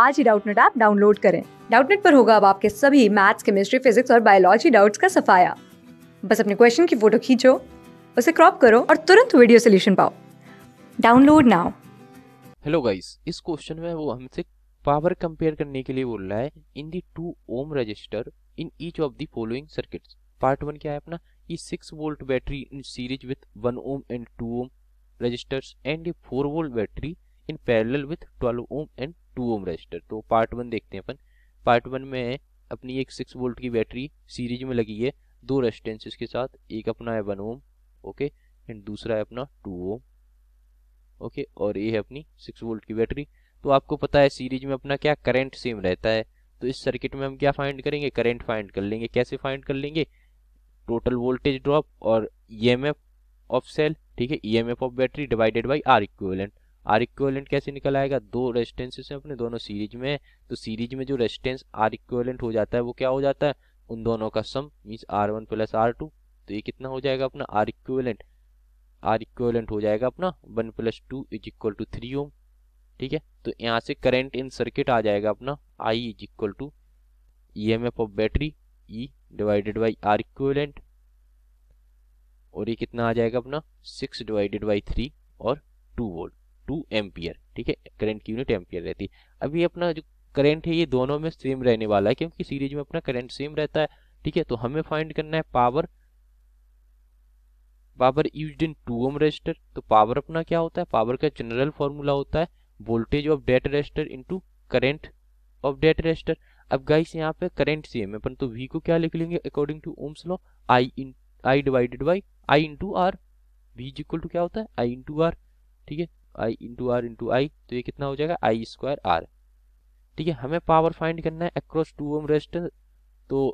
आज ही Doubtnut app download करें डाउटनेट पर होगा अब आपके सभी मैथ्स केमिस्ट्री फिजिक्स और बायोलॉजी डाउट्स का सफाया बस अपने क्वेश्चन की फोटो खींचो उसे क्रॉप करो और तुरंत वीडियो सोल्यूशन पाओ डाउनलोड नाउ हेलो गाइस इस क्वेश्चन में वो हमसे पावर कंपेयर करने के लिए बोल रहा है in the two ohm resistor in each of the following circuits part one क्या है अपना ये six volt battery in series with one ohm and two ohm resistors and a four volt battery in parallel with twelve ohm and two ohm resistor तो part one देखते हैं अपन part one में अपनी एक सिक्स वोल्ट की battery series में लगी है दो रेजिस्टेंसेस के साथ एक अपना है वन ओम ओके एंड दूसरा है अपना टू ओम ओके और ये है अपनी सिक्स वोल्ट की बैटरी तो आपको पता है सीरीज में अपना क्या करंट सेम रहता है तो इस सर्किट में हम क्या फाइंड करेंगे करंट फाइंड कर लेंगे कैसे फाइंड कर लेंगे टोटल वोल्टेज ड्रॉप और ई ऑफ सेल ठीक है E of battery divided by R equivalent R equivalent कैसे निकल आएगा दो रेजिस्टेंसेस हैं अपने दोनों सीरीज में तो सीरीज में जो रेजिस्टेंस आर इक्वलेंट हो जाता है वो क्या हो जाता है उन दोनों का sum means R one plus R two तो ये कितना हो जाएगा अपना आर इक्वलेंट आर इक्वलेंट हो जाएगा अपना one plus two is equal to three ohm ठीक है तो यहाँ से करेंट इन सर्किट आ जाएगा अपना I is equal to E M F of battery E divided by R equivalent और ये कितना आ जाएगा अपना सिक्स डिवाइडेड बाई थ्री और टू वोल्ट टू एम्पियर ठीक है करंट की यूनिट एम्पियर रहती है अभी अपना जो करंट है ये दोनों में सेम रहने वाला है क्योंकि सीरीज में अपना करंट सेम रहता है ठीक है तो हमें फाइंड करना है power power use in two ohm resistor तो पावर अपना क्या होता है पावर का जनरल फॉर्मूला होता है voltage of that resistor into current of that resistor अब गाइस यहाँ पे करंट सेम है परंतु तो वी को क्या लिख लेंगे according to Ohm's law I in I divided by I into R V is equal to क्या होता है आई इंटू आर ठीक है I into R into I तो ये कितना हो जाएगा आई स्क्वायर आर ठीक है हमें पावर फाइंड करना है अक्रॉस टू ओम रेस्ट तो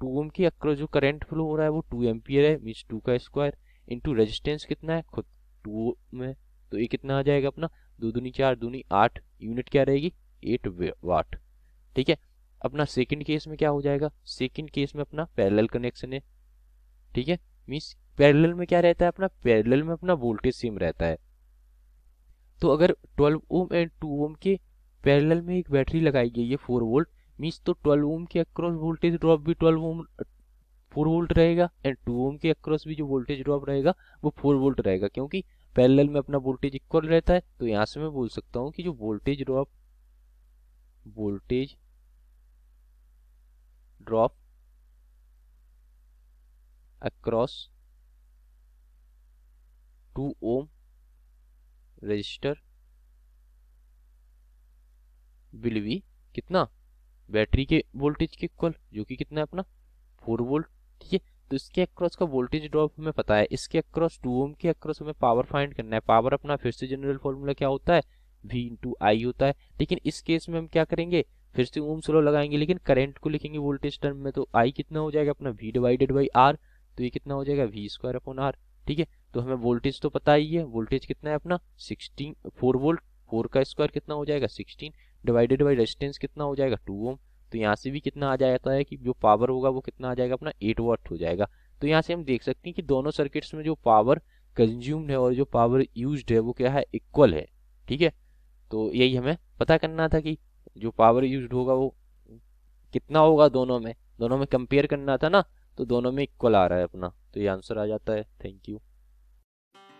टू ओम की अक्रॉस जो करंट फ्लो हो रहा है वो टू एम्पियर है मीन्स टू का स्क्वायर इंटू रेजिस्टेंस कितना है खुद टू ओम है तो ये कितना आ जाएगा अपना दो दूनी चार दूनी आठ यूनिट क्या रहेगी एट वाट ठीक है अपना सेकेंड केस में क्या हो जाएगा सेकेंड केस में अपना पैरेलल कनेक्शन है ठीक है मीन्स पैरेलल में क्या रहता है अपना पैरेलल में अपना वोल्टेज सेम रहता है तो अगर 12 ओम एंड 2 ओम के पैरेलल में एक बैटरी लगाई गई है 4 वोल्ट मीन्स तो 12 ओम के अक्रॉस वोल्टेज ड्रॉप भी 12 ओम 4 वोल्ट रहेगा एंड 2 ओम के अक्रॉस भी जो वोल्टेज ड्रॉप रहेगा वो 4 वोल्ट रहेगा क्योंकि पैरेलल में अपना वोल्टेज इक्वल रहता है तो यहाँ से मैं बोल सकता हूँ कि जो voltage drop voltage drop across two ohm resistor will be कितना बैटरी के वोल्टेज के इक्वल जो कि कितना है अपना फोर वोल्ट ठीक है तो इसके अक्रॉस का वोल्टेज ड्रॉप हमें पता है इसके अक्रॉस टू ओम के अक्रॉस हमें पावर फाइंड करना है पावर अपना फिर से जनरल फॉर्मूला क्या होता है वी इंटू आई होता है लेकिन इस केस में हम क्या करेंगे फिर से ओम स्लो लगाएंगे लेकिन करंट को लिखेंगे वोल्टेज टर्म में तो आई कितना हो जाएगा अपना वी डिवाइडेड बाई आर तो ये कितना हो जाएगा वी स्क्वायर अपन आर ठीक है तो हमें वोल्टेज तो पता ही है वोल्टेज कितना है अपना सिक्सटीन फोर वोल्ट फोर का स्क्वायर कितना हो जाएगा सिक्सटीन डिवाइडेड बाई रेजिस्टेंस कितना हो जाएगा टू ओम तो यहाँ से भी कितना आ जाता है कि जो पावर होगा वो कितना आ जाएगा अपना एट वाट हो जाएगा तो यहाँ से हम देख सकते हैं कि दोनों सर्किट्स में जो पावर कंज्यूम्ड है और जो पावर यूज है वो क्या है इक्वल है ठीक है तो यही हमें पता करना था कि जो पावर यूज होगा वो कितना होगा दोनों में दोनों में कंपेयर करना था ना तो दोनों में इक्वल आ रहा है अपना तो ये आंसर आ जाता है थैंक यू